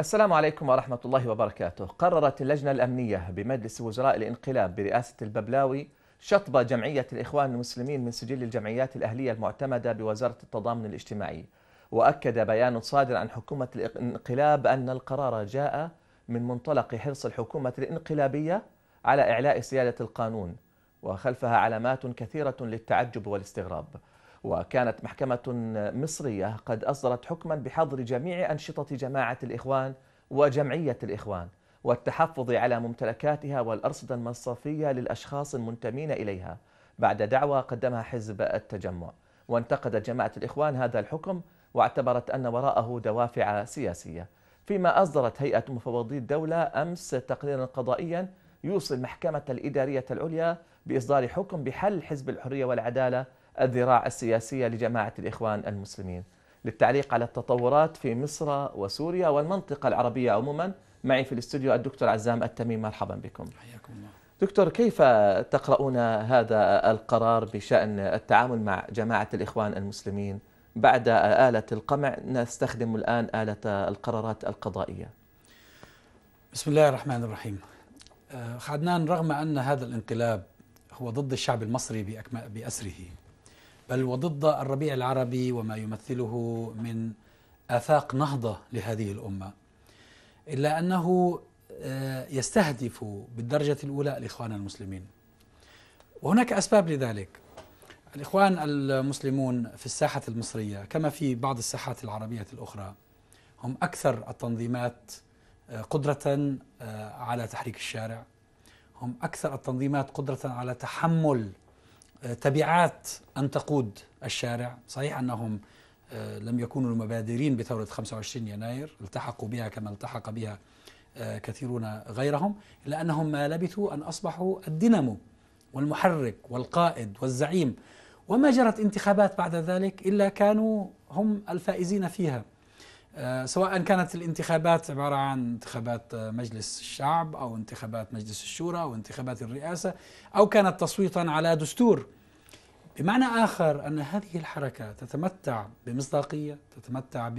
السلام عليكم ورحمة الله وبركاته قررت اللجنة الأمنية بمجلس وزراء الانقلاب برئاسة الببلاوي شطب جمعية الإخوان المسلمين من سجل الجمعيات الأهلية المعتمدة بوزارة التضامن الاجتماعي وأكد بيان صادر عن حكومة الانقلاب أن القرار جاء من منطلق حرص الحكومة الانقلابية على إعلاء سيادة القانون وخلفها علامات كثيرة للتعجب والاستغراب وكانت محكمة مصرية قد أصدرت حكما بحظر جميع أنشطة جماعة الإخوان وجمعية الإخوان والتحفظ على ممتلكاتها والأرصدة المصرفية للأشخاص المنتمين إليها بعد دعوى قدمها حزب التجمع وانتقدت جماعة الإخوان هذا الحكم واعتبرت أن وراءه دوافع سياسية فيما أصدرت هيئة مفوضي الدولة أمس تقريرا قضائيا يوصي المحكمة الإدارية العليا بإصدار حكم بحل حزب الحرية والعدالة الذراع السياسية لجماعة الإخوان المسلمين للتعليق على التطورات في مصر وسوريا والمنطقة العربية عموما معي في الاستوديو الدكتور عزام التميم مرحبا بكم حياكم الله دكتور كيف تقرؤون هذا القرار بشأن التعامل مع جماعة الإخوان المسلمين بعد آلة القمع نستخدم الآن آلة القرارات القضائية بسم الله الرحمن الرحيم آه، خعدنان رغم أن هذا الانقلاب هو ضد الشعب المصري بأسره بل وضد الربيع العربي وما يمثله من آفاق نهضة لهذه الأمة إلا أنه آه، يستهدف بالدرجة الأولى الإخوان المسلمين وهناك أسباب لذلك الإخوان المسلمون في الساحة المصرية كما في بعض الساحات العربية الأخرى هم أكثر التنظيمات آه، قدرة آه، على تحريك الشارع هم أكثر التنظيمات قدرة على تحمل تبعات أن تقود الشارع صحيح أنهم آه، لم يكونوا المبادرين بثورة 25 يناير التحقوا بها كما التحق بها آه، كثيرون غيرهم إلا أنهم ما لبثوا أن أصبحوا الدينامو والمحرك والقائد والزعيم وما جرت انتخابات بعد ذلك إلا كانوا هم الفائزين فيها آه، سواء كانت الانتخابات عبارة عن انتخابات آه، مجلس الشعب أو انتخابات مجلس الشورى أو انتخابات الرئاسة أو كانت تصويتا على دستور بمعنى آخر أن هذه الحركة تتمتع بمصداقية تتمتع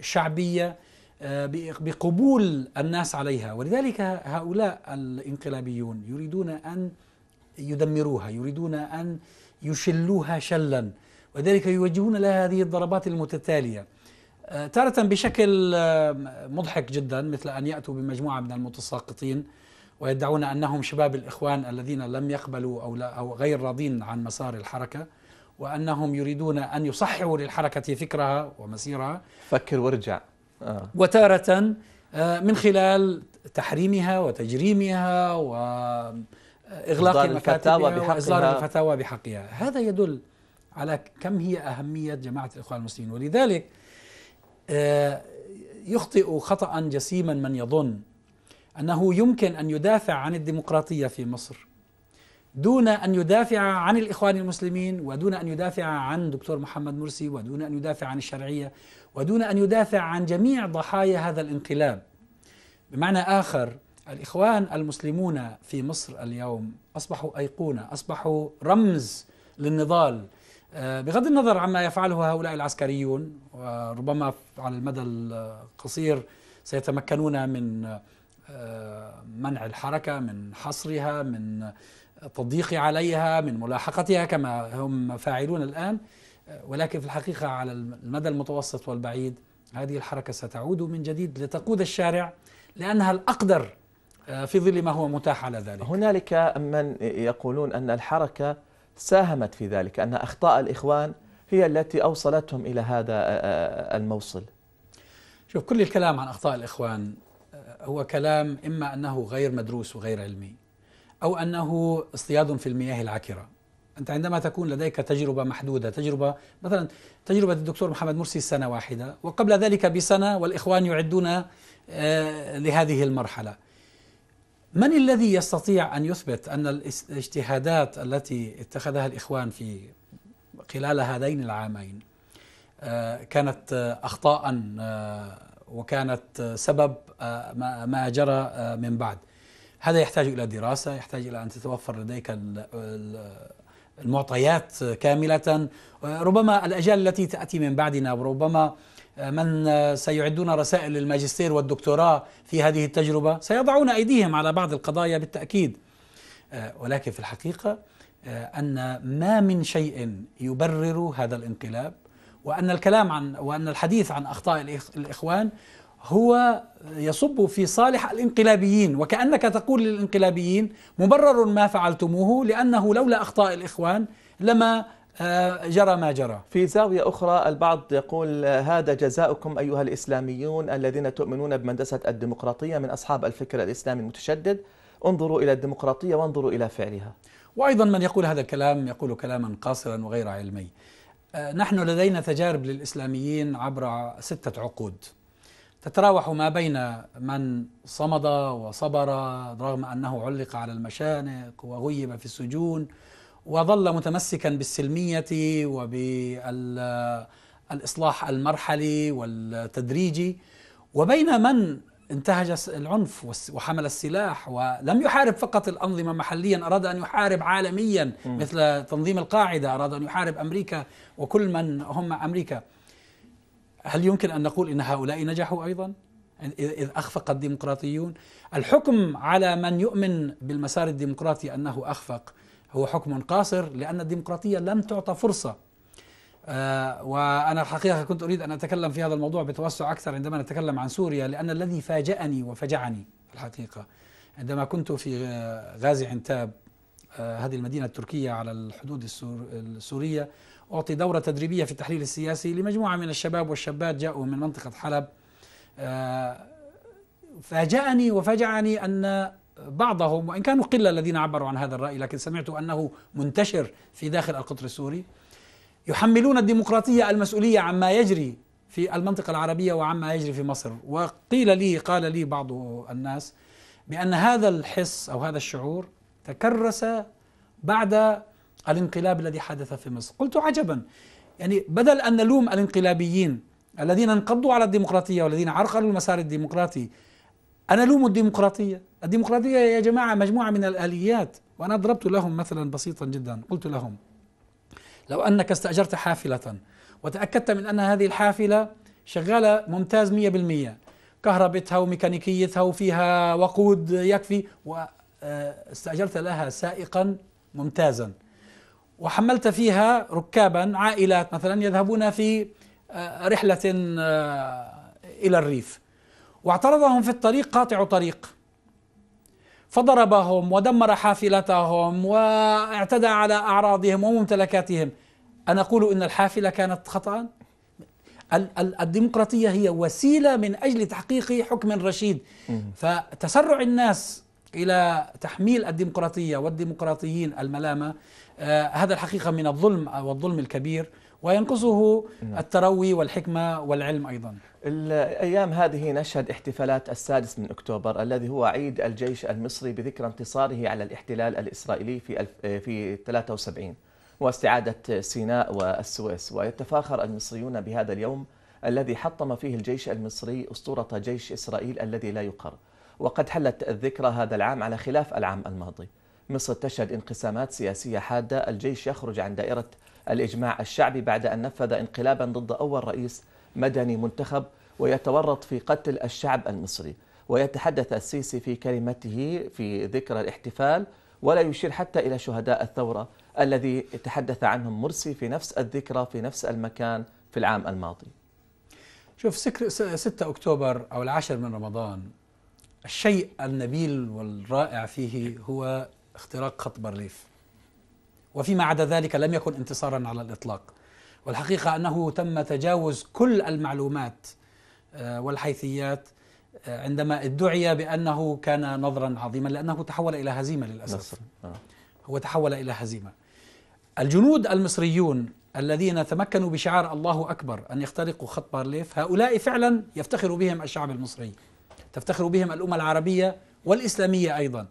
بشعبية آه، بقبول الناس عليها ولذلك هؤلاء الانقلابيون يريدون أن يدمروها يريدون أن يشلوها شلا وذلك يوجهون لها هذه الضربات المتتاليه آه، تارة بشكل آه، مضحك جدا مثل أن يأتوا بمجموعة من المتساقطين ويدعون أنهم شباب الإخوان الذين لم يقبلوا أو, لا أو غير راضين عن مسار الحركة وأنهم يريدون أن يصححوا للحركة فكرها ومسيرها فكر وارجع آه. وتارة آه، من خلال تحريمها وتجريمها وإغلاق بحقها وإصدار الفتاوى بحقها هذا يدل على كم هي أهمية جماعة الإخوان المسلمين ولذلك آه، يخطئ خطأ جسيما من يظن أنه يمكن أن يدافع عن الديمقراطية في مصر دون أن يدافع عن الإخوان المسلمين ودون أن يدافع عن دكتور محمد مرسي ودون أن يدافع عن الشرعية ودون أن يدافع عن جميع ضحايا هذا الانقلاب بمعنى آخر الإخوان المسلمون في مصر اليوم أصبحوا أيقونة أصبحوا رمز للنضال آه، بغض النظر عما يفعله هؤلاء العسكريون وربما على المدى القصير سيتمكنون من آه، منع الحركة من حصرها من التضييق عليها من ملاحقتها كما هم فاعلون الآن آه، ولكن في الحقيقة على المدى المتوسط والبعيد هذه الحركة ستعود من جديد لتقود الشارع لأنها الأقدر في ظل ما هو متاح على ذلك هنالك من يقولون أن الحركة ساهمت في ذلك أن أخطاء الإخوان هي التي أوصلتهم إلى هذا آه، آه، آه، الموصل شوف كل الكلام عن أخطاء الإخوان هو كلام إما أنه غير مدروس وغير علمي أو أنه اصطياد في المياه العكرة أنت عندما تكون لديك تجربة محدودة تجربة مثلا تجربة الدكتور محمد مرسي سنة واحدة وقبل ذلك بسنة والإخوان يعدون لهذه المرحلة من الذي يستطيع أن يثبت أن الاجتهادات التي اتخذها الإخوان في خلال هذين العامين آه، كانت آه، أخطاء آه، وكانت سبب ما جرى من بعد هذا يحتاج إلى دراسة يحتاج إلى أن تتوفر لديك المعطيات كاملة ربما الأجيال التي تأتي من بعدنا وربما من آه، سيعدون رسائل للماجستير والدكتوراه في هذه التجربة سيضعون أيديهم على بعض القضايا بالتأكيد آه، ولكن في الحقيقة آه، أن ما من شيء يبرر هذا الانقلاب وأن الكلام عن وأن الحديث عن أخطاء الإخوان هو يصب في صالح الانقلابيين وكأنك تقول للانقلابيين مبرر ما فعلتموه لأنه لولا أخطاء الإخوان لما آه، جرى ما جرى في زاوية أخرى البعض يقول آه، هذا جزاؤكم أيها الإسلاميون الذين تؤمنون بمدرسة الديمقراطية من أصحاب الفكر الإسلامي المتشدد انظروا إلى الديمقراطية وانظروا إلى فعلها وأيضا من يقول هذا الكلام يقول كلاما قاصرا وغير علمي آه، نحن لدينا تجارب للإسلاميين عبر ستة عقود تتراوح ما بين من صمد وصبر رغم أنه علق على المشانق وغيب في السجون وظل متمسكا بالسلمية وبالإصلاح المرحلي والتدريجي وبين من انتهج العنف وحمل السلاح ولم يحارب فقط الأنظمة محليا أراد أن يحارب عالميا مثل تنظيم القاعدة أراد أن يحارب أمريكا وكل من هم أمريكا هل يمكن أن نقول إن هؤلاء نجحوا أيضا؟ إذ أخفق الديمقراطيون الحكم على من يؤمن بالمسار الديمقراطي أنه أخفق هو حكم قاصر لأن الديمقراطية لم تعطى فرصة آه وأنا الحقيقة كنت أريد أن أتكلم في هذا الموضوع بتوسع أكثر عندما نتكلم عن سوريا لأن الذي فاجأني وفجعني في الحقيقة عندما كنت في غازي عنتاب آه هذه المدينة التركية على الحدود السور السورية أعطي دورة تدريبية في التحليل السياسي لمجموعة من الشباب والشابات جاءوا من منطقة حلب آه فاجأني وفجعني أن بعضهم وإن كانوا قلة الذين عبروا عن هذا الرأي لكن سمعت أنه منتشر في داخل القطر السوري يحملون الديمقراطية المسؤولية عما يجري في المنطقة العربية وعما يجري في مصر وقيل لي قال لي بعض الناس بأن هذا الحس أو هذا الشعور تكرس بعد الانقلاب الذي حدث في مصر قلت عجبا يعني بدل أن نلوم الانقلابيين الذين انقضوا على الديمقراطية والذين عرقلوا المسار الديمقراطي أنا ألوم الديمقراطية الديمقراطية يا جماعة مجموعة من الآليات وأنا ضربت لهم مثلا بسيطا جدا قلت لهم لو أنك استأجرت حافلة وتأكدت من أن هذه الحافلة شغالة ممتاز 100% كهربتها وميكانيكيتها وفيها وقود يكفي واستأجرت آه، لها سائقا ممتازا وحملت فيها ركابا عائلات مثلا يذهبون في آه، رحلة آه، إلى الريف واعترضهم في الطريق قاطع طريق فضربهم ودمر حافلتهم واعتدى على اعراضهم وممتلكاتهم انا اقول ان الحافله كانت خطا الديمقراطيه هي وسيله من اجل تحقيق حكم رشيد فتسرع الناس الى تحميل الديمقراطيه والديمقراطيين الملامه آه هذا الحقيقه من الظلم والظلم الكبير وينقصه نعم. التروي والحكمه والعلم ايضا الأيام هذه نشهد احتفالات السادس من أكتوبر الذي هو عيد الجيش المصري بذكرى انتصاره على الاحتلال الإسرائيلي في آه، في 73 واستعادة سيناء والسويس ويتفاخر المصريون بهذا اليوم الذي حطم فيه الجيش المصري أسطورة جيش إسرائيل الذي لا يقر وقد حلت الذكرى هذا العام على خلاف العام الماضي مصر تشهد انقسامات سياسية حادة الجيش يخرج عن دائرة الإجماع الشعبي بعد أن نفذ انقلابا ضد أول رئيس مدني منتخب ويتورط في قتل الشعب المصري ويتحدث السيسي في كلمته في ذكرى الاحتفال ولا يشير حتى إلى شهداء الثورة الذي تحدث عنهم مرسي في نفس الذكرى في نفس المكان في العام الماضي شوف 6 أكتوبر أو العاشر من رمضان الشيء النبيل والرائع فيه هو اختراق خط بارليف وفيما عدا ذلك لم يكن انتصارا على الإطلاق والحقيقة أنه تم تجاوز كل المعلومات آه، والحيثيات آه، عندما ادعي بأنه كان نظرا عظيما لأنه تحول إلى هزيمة للأسف آه. هو تحول إلى هزيمة الجنود المصريون الذين تمكنوا بشعار الله أكبر أن يخترقوا خط بارليف هؤلاء فعلا يفتخر بهم الشعب المصري تفتخر بهم الأمة العربية والإسلامية أيضا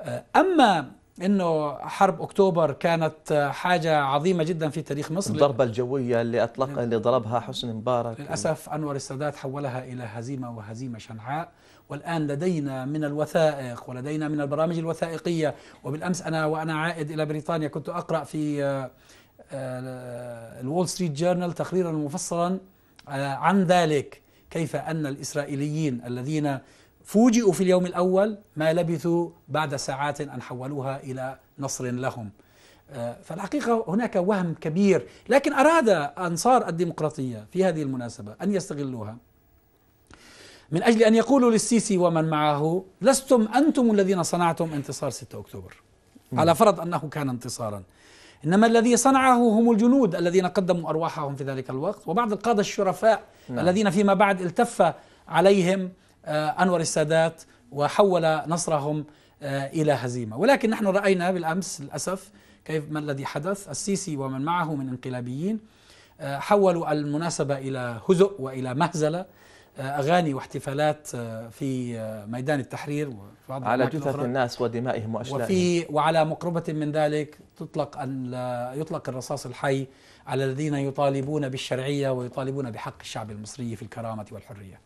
آه، أما انه حرب اكتوبر كانت حاجه عظيمه جدا في تاريخ مصر الضربه الجويه اللي اطلق نعم. اللي ضربها حسني مبارك للاسف انور السادات حولها الى هزيمه وهزيمه شنعاء والان لدينا من الوثائق ولدينا من البرامج الوثائقيه وبالامس انا وانا عائد الى بريطانيا كنت اقرا في آه، آه، الول ستريت جورنال تقريرا مفصلا آه، عن ذلك كيف ان الاسرائيليين الذين فوجئوا في اليوم الأول ما لبثوا بعد ساعات أن حولوها إلى نصر لهم آه، فالحقيقة هناك وهم كبير لكن أراد أنصار الديمقراطية في هذه المناسبة أن يستغلوها من أجل أن يقولوا للسيسي ومن معه لستم أنتم الذين صنعتم انتصار 6 أكتوبر على فرض أنه كان انتصارا إنما الذي صنعه هم الجنود الذين قدموا أرواحهم في ذلك الوقت وبعض القادة الشرفاء نعم. الذين فيما بعد التف عليهم آه، أنور السادات وحول نصرهم آه، إلى هزيمة ولكن نحن رأينا بالأمس للأسف كيف ما الذي حدث السيسي ومن معه من انقلابيين آه، حولوا المناسبة إلى هزء وإلى مهزلة أغاني واحتفالات في ميدان التحرير على جثث الناس ودمائهم وأشلائهم وفي وعلى مقربة من ذلك تطلق يطلق الرصاص الحي على الذين يطالبون بالشرعية ويطالبون بحق الشعب المصري في الكرامة والحرية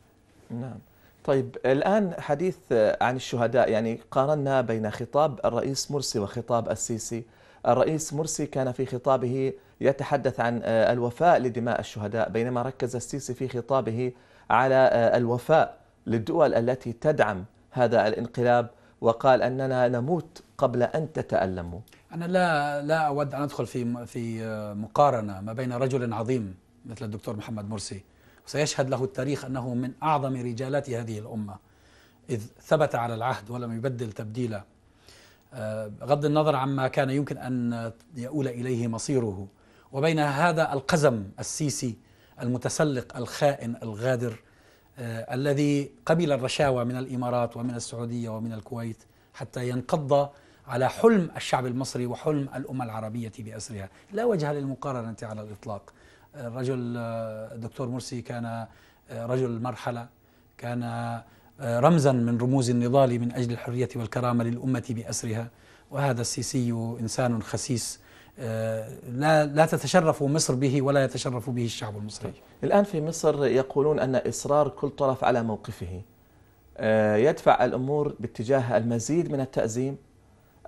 نعم طيب الآن حديث آه، عن الشهداء يعني قارنا بين خطاب الرئيس مرسي وخطاب السيسي الرئيس مرسي كان في خطابه يتحدث عن آه، الوفاء لدماء الشهداء بينما ركز السيسي في خطابه على آه، الوفاء للدول التي تدعم هذا الانقلاب وقال اننا نموت قبل ان تتالموا. انا لا لا اود ان ادخل في في مقارنه ما بين رجل عظيم مثل الدكتور محمد مرسي وسيشهد له التاريخ أنه من أعظم رجالات هذه الأمة إذ ثبت على العهد ولم يبدل تبديلا آه، بغض النظر عما كان يمكن أن يؤول إليه مصيره وبين هذا القزم السيسي المتسلق الخائن الغادر آه، الذي قبل الرشاوى من الإمارات ومن السعودية ومن الكويت حتى ينقض على حلم الشعب المصري وحلم الأمة العربية بأسرها لا وجه للمقارنة على الإطلاق الرجل الدكتور مرسي كان آه، رجل مرحلة كان آه، رمزا من رموز النضال من أجل الحرية والكرامة للأمة بأسرها وهذا السيسي إنسان خسيس آه، لا لا تتشرف مصر به ولا يتشرف به الشعب المصري. الان في مصر يقولون ان اصرار كل طرف على موقفه يدفع الامور باتجاه المزيد من التازيم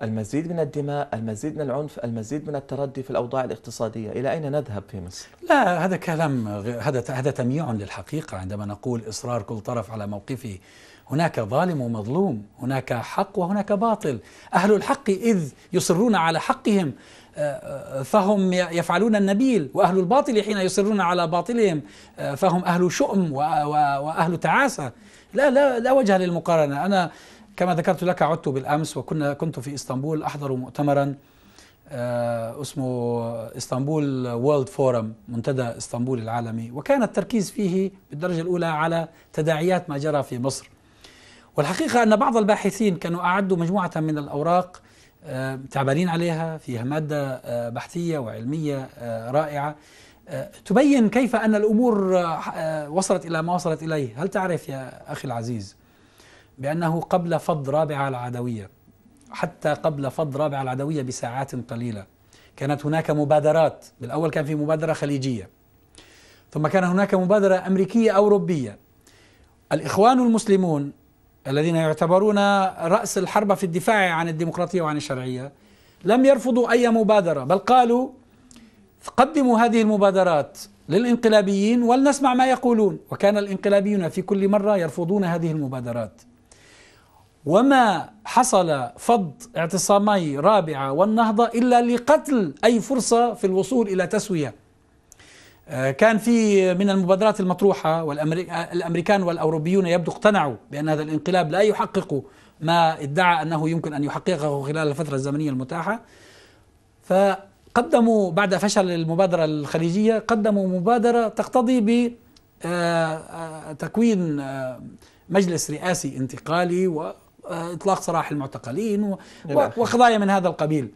المزيد من الدماء المزيد من العنف المزيد من التردي في الأوضاع الاقتصادية إلى أين نذهب في مصر؟ لا هذا كلام هذا هذا تمييع للحقيقة عندما نقول إصرار كل طرف على موقفه هناك ظالم ومظلوم هناك حق وهناك باطل أهل الحق إذ يصرون على حقهم آه، آه، فهم يفعلون النبيل وأهل الباطل حين يصرون على باطلهم آه، فهم أهل شؤم وأهل تعاسة لا لا لا وجه للمقارنة أنا كما ذكرت لك عدت بالأمس وكنا كنت في إسطنبول أحضر مؤتمرا آه، اسمه اسطنبول وورلد فورم منتدى اسطنبول العالمي وكان التركيز فيه بالدرجة الأولى على تداعيات ما جرى في مصر والحقيقة أن بعض الباحثين كانوا أعدوا مجموعة من الأوراق آه، تعبانين عليها فيها مادة آه، بحثية وعلمية رائعة تبين كيف أن الأمور وصلت إلى ما وصلت إليه هل تعرف يا أخي العزيز بأنه قبل فض رابعة العدوية حتى قبل فض رابعة العدوية بساعات قليلة كانت هناك مبادرات بالأول كان في مبادرة خليجية ثم كان هناك مبادرة أمريكية أوروبية الإخوان المسلمون الذين يعتبرون رأس الحربة في الدفاع عن الديمقراطية وعن الشرعية لم يرفضوا أي مبادرة بل قالوا قدموا هذه المبادرات للانقلابيين ولنسمع ما يقولون وكان الانقلابيون في كل مرة يرفضون هذه المبادرات وما حصل فض اعتصامي رابعة والنهضة إلا لقتل أي فرصة في الوصول إلى تسوية آه، كان في من المبادرات المطروحة والأمريكان آه، والأوروبيون يبدو اقتنعوا بأن هذا الانقلاب لا يحقق ما ادعى أنه يمكن أن يحققه خلال الفترة الزمنية المتاحة فقدموا بعد فشل المبادرة الخليجية قدموا مبادرة تقتضي ب آه، تكوين مجلس رئاسي انتقالي اطلاق سراح المعتقلين وقضايا من هذا القبيل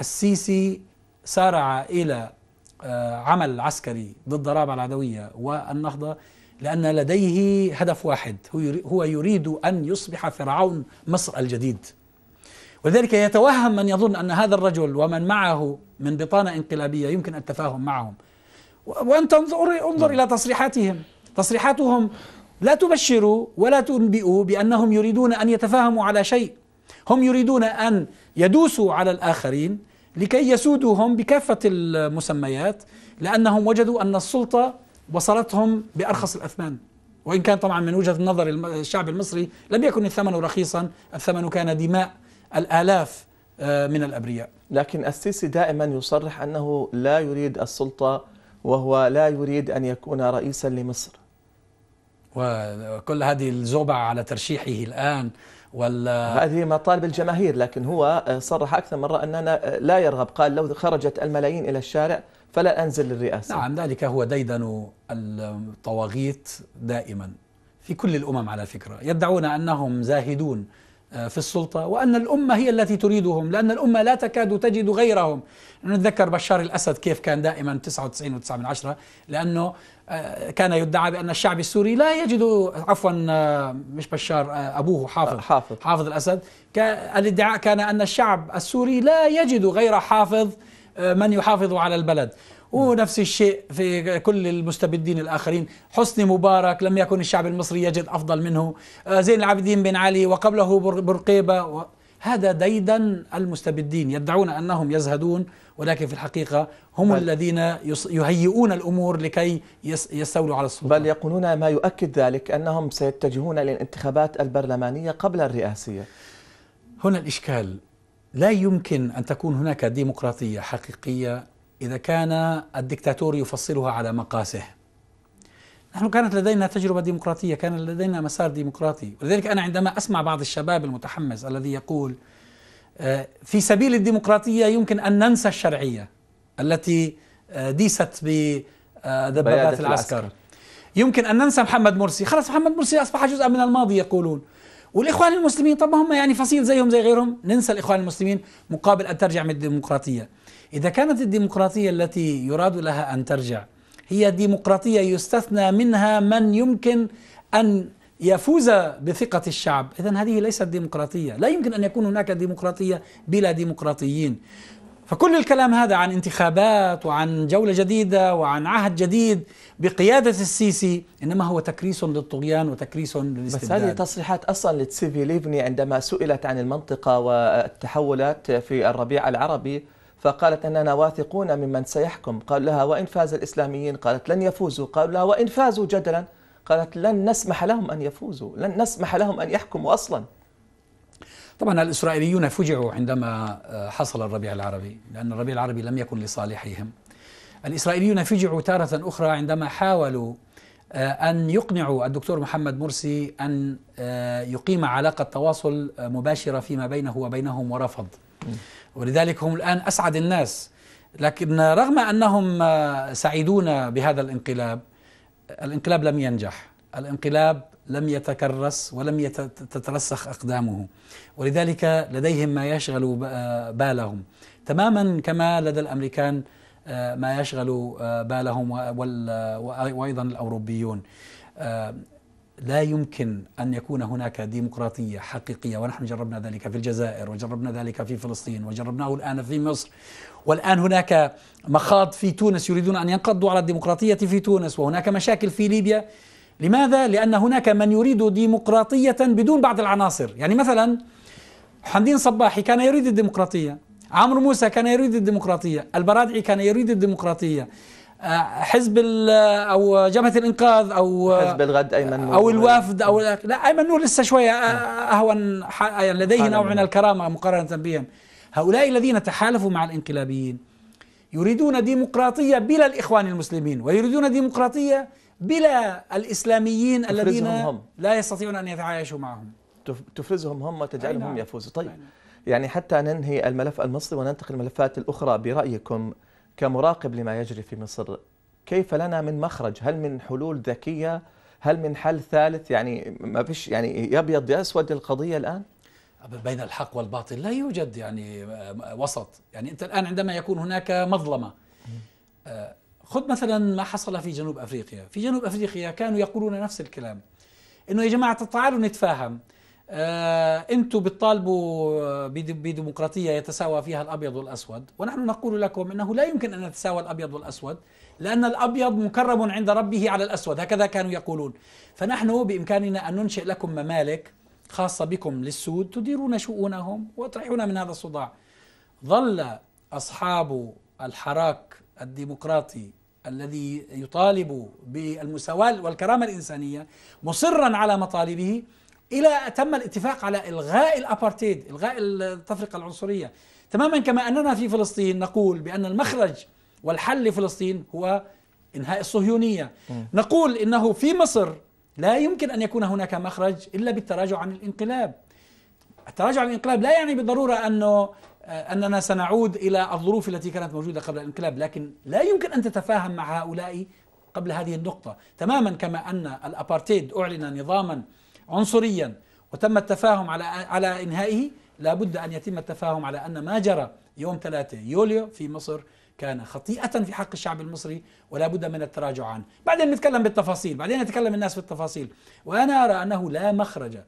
السيسي سارع الى آه، عمل عسكري ضد الرابعه العدويه والنهضه لان لديه هدف واحد هو يريد ان يصبح فرعون مصر الجديد ولذلك يتوهم من يظن ان هذا الرجل ومن معه من بطانه انقلابيه يمكن التفاهم معهم وانت انظر انظر نعم. الى تصريحاتهم تصريحاتهم لا تبشروا ولا تنبئوا بأنهم يريدون أن يتفاهموا على شيء هم يريدون أن يدوسوا على الآخرين لكي يسودوهم بكافة المسميات لأنهم وجدوا أن السلطة وصلتهم بأرخص الأثمان وإن كان طبعا من وجهة نظر الشعب المصري لم يكن الثمن رخيصا الثمن كان دماء الآلاف آه، من الأبرياء لكن السيسي دائما يصرح أنه لا يريد السلطة وهو لا يريد أن يكون رئيسا لمصر وكل هذه الزوبعة على ترشيحه الآن ولا هذه مطالب الجماهير لكن هو آه، صرح أكثر مرة أننا آه، لا يرغب قال لو خرجت الملايين إلى الشارع فلا أنزل للرئاسة نعم ذلك هو ديدن الطواغيت دائما في كل الأمم على فكرة يدعون أنهم زاهدون آه، في السلطة وأن الأمة هي التي تريدهم لأن الأمة لا تكاد تجد غيرهم نتذكر بشار الأسد كيف كان دائما 99 و9 من عشرة لأنه آه، كان يدعى بأن الشعب السوري لا يجد عفوا آه، مش بشار آه، أبوه حافظ حافظ, حافظ الأسد الادعاء كان أن الشعب السوري لا يجد غير حافظ من يحافظ على البلد ونفس الشيء في كل المستبدين الآخرين حسني مبارك لم يكن الشعب المصري يجد أفضل منه زين العابدين بن علي وقبله برقيبة هذا ديدا المستبدين يدعون أنهم يزهدون ولكن في الحقيقة هم الذين يهيئون الأمور لكي يستولوا على السلطة بل يقولون ما يؤكد ذلك أنهم سيتجهون للانتخابات البرلمانية قبل الرئاسية هنا الإشكال لا يمكن أن تكون هناك ديمقراطية حقيقية إذا كان الدكتاتور يفصلها على مقاسه نحن كانت لدينا تجربة ديمقراطية كان لدينا مسار ديمقراطي ولذلك أنا عندما أسمع بعض الشباب المتحمس الذي يقول آه، في سبيل الديمقراطية يمكن أن ننسى الشرعية التي آه، ديست بدبابات آه، العسكر. يمكن أن ننسى محمد مرسي خلاص محمد مرسي أصبح جزءا من الماضي يقولون والإخوان المسلمين طب هم يعني فصيل زيهم زي غيرهم ننسى الإخوان المسلمين مقابل أن ترجع من الديمقراطية إذا كانت الديمقراطية التي يراد لها أن ترجع هي ديمقراطية يستثنى منها من يمكن أن يفوز بثقة الشعب إذا هذه ليست ديمقراطية لا يمكن أن يكون هناك ديمقراطية بلا ديمقراطيين فكل الكلام هذا عن انتخابات وعن جولة جديدة وعن عهد جديد بقيادة السيسي إنما هو تكريس للطغيان وتكريس للاستبداد بس هذه تصريحات أصلا لتسيفي ليفني عندما سئلت عن المنطقة والتحولات في الربيع العربي فقالت أننا واثقون ممن سيحكم قال لها وإن فاز الإسلاميين قالت لن يفوزوا قال لها وإن فازوا جدلا قالت لن نسمح لهم أن يفوزوا لن نسمح لهم أن يحكموا أصلا طبعا الإسرائيليون فجعوا عندما آه، حصل الربيع العربي لأن الربيع العربي لم يكن لصالحهم الإسرائيليون فجعوا تارة أخرى عندما حاولوا آه، أن يقنعوا الدكتور محمد مرسي أن آه، يقيم علاقة تواصل مباشرة فيما بينه وبينهم ورفض ولذلك هم الآن أسعد الناس لكن رغم أنهم سعيدون بهذا الانقلاب الانقلاب لم ينجح الانقلاب لم يتكرس ولم تترسخ أقدامه ولذلك لديهم ما يشغل بالهم تماما كما لدى الأمريكان آه، ما يشغل آه، بالهم وأيضا الأوروبيون آه، لا يمكن أن يكون هناك ديمقراطية حقيقية ونحن جربنا ذلك في الجزائر وجربنا ذلك في فلسطين وجربناه الآن في مصر والآن هناك مخاض في تونس يريدون أن ينقضوا على الديمقراطية في تونس وهناك مشاكل في ليبيا لماذا؟ لأن هناك من يريد ديمقراطية بدون بعض العناصر يعني مثلا حمدين صباحي كان يريد الديمقراطية عمرو موسى كان يريد الديمقراطية البرادعي كان يريد الديمقراطية حزب او جبهه الانقاذ او حزب الغد ايمن نور او الوفد او لا ايمن نور لسه شويه أه، نعم. اهون يعني لديه نوع من نعم. الكرامه مقارنه بهم هؤلاء الذين تحالفوا مع الانقلابيين يريدون ديمقراطيه بلا الاخوان المسلمين ويريدون ديمقراطيه بلا الاسلاميين الذين هم. لا يستطيعون ان يتعايشوا معهم تفرزهم هم وتجعلهم نعم. يفوزوا طيب يعني حتى ننهي الملف المصري وننتقل الملفات الاخرى برايكم كمراقب لما يجري في مصر كيف لنا من مخرج هل من حلول ذكية هل من حل ثالث يعني ما فيش يعني يبيض يسود القضية الآن بين الحق والباطل لا يوجد يعني آه، وسط يعني أنت الآن عندما يكون هناك مظلمة آه، خذ مثلا ما حصل في جنوب أفريقيا في جنوب أفريقيا كانوا يقولون نفس الكلام أنه يا جماعة تعالوا نتفاهم آه، أنتم بتطالبوا آه، بديمقراطية يتساوى فيها الأبيض والأسود ونحن نقول لكم أنه لا يمكن أن يتساوى الأبيض والأسود لأن الأبيض مكرم عند ربه على الأسود هكذا كانوا يقولون فنحن بإمكاننا أن ننشئ لكم ممالك خاصة بكم للسود تديرون شؤونهم وتريحون من هذا الصداع ظل أصحاب الحراك الديمقراطي الذي يطالب بالمساواة والكرامة الإنسانية مصرا على مطالبه الى تم الاتفاق على الغاء الابارتيد الغاء التفرقه العنصريه تماما كما اننا في فلسطين نقول بان المخرج والحل لفلسطين هو انهاء الصهيونيه م. نقول انه في مصر لا يمكن ان يكون هناك مخرج الا بالتراجع عن الانقلاب التراجع عن الانقلاب لا يعني بالضروره انه آه، اننا سنعود الى الظروف التي كانت موجوده قبل الانقلاب لكن لا يمكن ان تتفاهم مع هؤلاء قبل هذه النقطه تماما كما ان الابارتيد اعلن نظاما عنصريا وتم التفاهم على على انهائه لابد ان يتم التفاهم على ان ما جرى يوم 3 يوليو في مصر كان خطيئة في حق الشعب المصري ولا بد من التراجع عنه بعدين نتكلم بالتفاصيل بعدين يتكلم الناس بالتفاصيل وأنا أرى أنه لا مخرج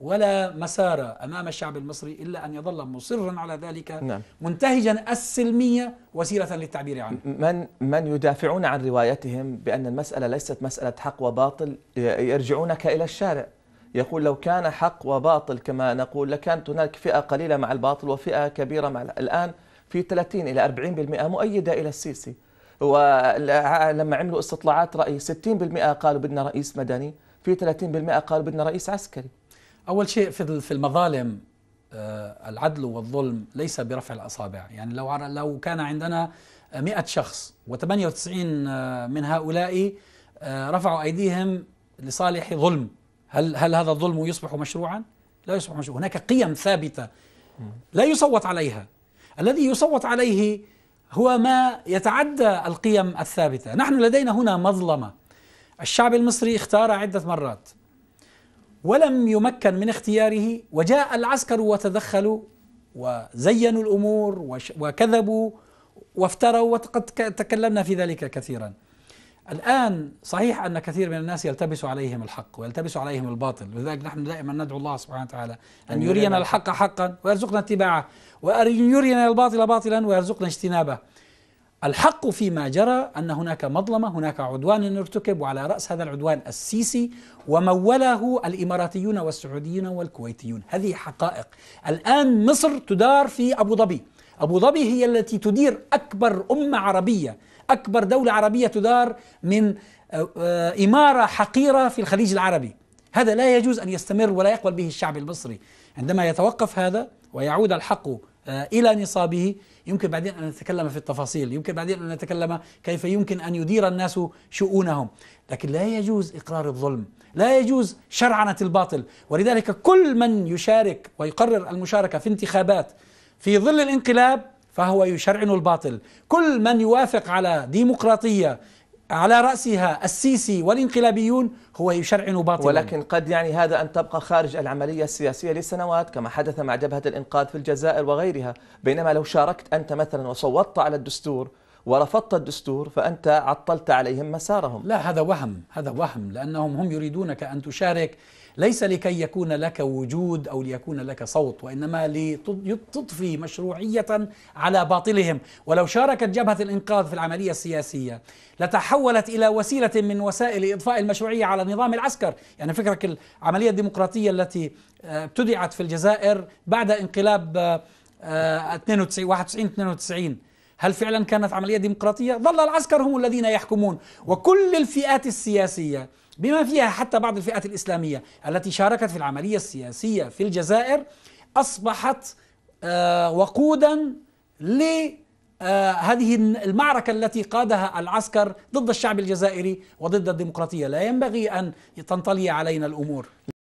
ولا مسار أمام الشعب المصري إلا أن يظل مصرا على ذلك نعم. منتهجا السلمية وسيلة للتعبير عنه من, من يدافعون عن روايتهم بأن المسألة ليست مسألة حق وباطل يرجعونك إلى الشارع يقول لو كان حق وباطل كما نقول لكانت هناك فئة قليلة مع الباطل وفئة كبيرة مع الآن في 30 إلى 40% مؤيدة إلى السيسي ولما عملوا استطلاعات رأي 60% قالوا بدنا رئيس مدني في 30% قالوا بدنا رئيس عسكري أول شيء في المظالم آه، العدل والظلم ليس برفع الأصابع يعني لو لو كان عندنا 100 شخص و98 آه، من هؤلاء آه، رفعوا أيديهم لصالح ظلم هل هل هذا الظلم يصبح مشروعا؟ لا يصبح مشروعا، هناك قيم ثابته لا يصوت عليها. الذي يصوت عليه هو ما يتعدى القيم الثابته، نحن لدينا هنا مظلمه. الشعب المصري اختار عده مرات ولم يمكن من اختياره وجاء العسكر وتدخلوا وزينوا الامور وكذبوا وافتروا وقد تكلمنا في ذلك كثيرا. الآن صحيح أن كثير من الناس يلتبس عليهم الحق ويلتبس عليهم الباطل لذلك نحن دائما ندعو الله سبحانه وتعالى أن يرينا الحق حقا ويرزقنا اتباعه وأن يرينا الباطل باطلا ويرزقنا اجتنابه الحق فيما جرى أن هناك مظلمة هناك عدوان ارتكب وعلى رأس هذا العدوان السيسي وموله الإماراتيون والسعوديون والكويتيون هذه حقائق الآن مصر تدار في أبو ظبي أبو ظبي هي التي تدير أكبر أمة عربية أكبر دولة عربية تدار من آه، إمارة حقيرة في الخليج العربي هذا لا يجوز أن يستمر ولا يقبل به الشعب المصري عندما يتوقف هذا ويعود الحق آه، إلى نصابه يمكن بعدين أن نتكلم في التفاصيل يمكن بعدين أن نتكلم كيف يمكن أن يدير الناس شؤونهم لكن لا يجوز إقرار الظلم لا يجوز شرعنة الباطل ولذلك كل من يشارك ويقرر المشاركة في انتخابات في ظل الانقلاب فهو يشرعن الباطل كل من يوافق على ديمقراطية على رأسها السيسي والانقلابيون هو يشرعن باطلا ولكن قد يعني هذا أن تبقى خارج العملية السياسية لسنوات كما حدث مع جبهة الإنقاذ في الجزائر وغيرها بينما لو شاركت أنت مثلا وصوتت على الدستور ورفضت الدستور فأنت عطلت عليهم مسارهم لا هذا وهم هذا وهم لأنهم هم يريدونك أن تشارك ليس لكي يكون لك وجود أو ليكون لك صوت وإنما لتضفي مشروعية على باطلهم ولو شاركت جبهة الإنقاذ في العملية السياسية لتحولت إلى وسيلة من وسائل إضفاء المشروعية على نظام العسكر يعني فكرك العملية الديمقراطية التي آه، ابتدعت في الجزائر بعد انقلاب 92 91 92 هل فعلا كانت عملية ديمقراطية؟ ظل العسكر هم الذين يحكمون وكل الفئات السياسية بما فيها حتى بعض الفئات الإسلامية التي شاركت في العملية السياسية في الجزائر أصبحت آه، وقودا آه، هذه المعركة التي قادها العسكر ضد الشعب الجزائري وضد الديمقراطية لا ينبغي أن تنطلي علينا الأمور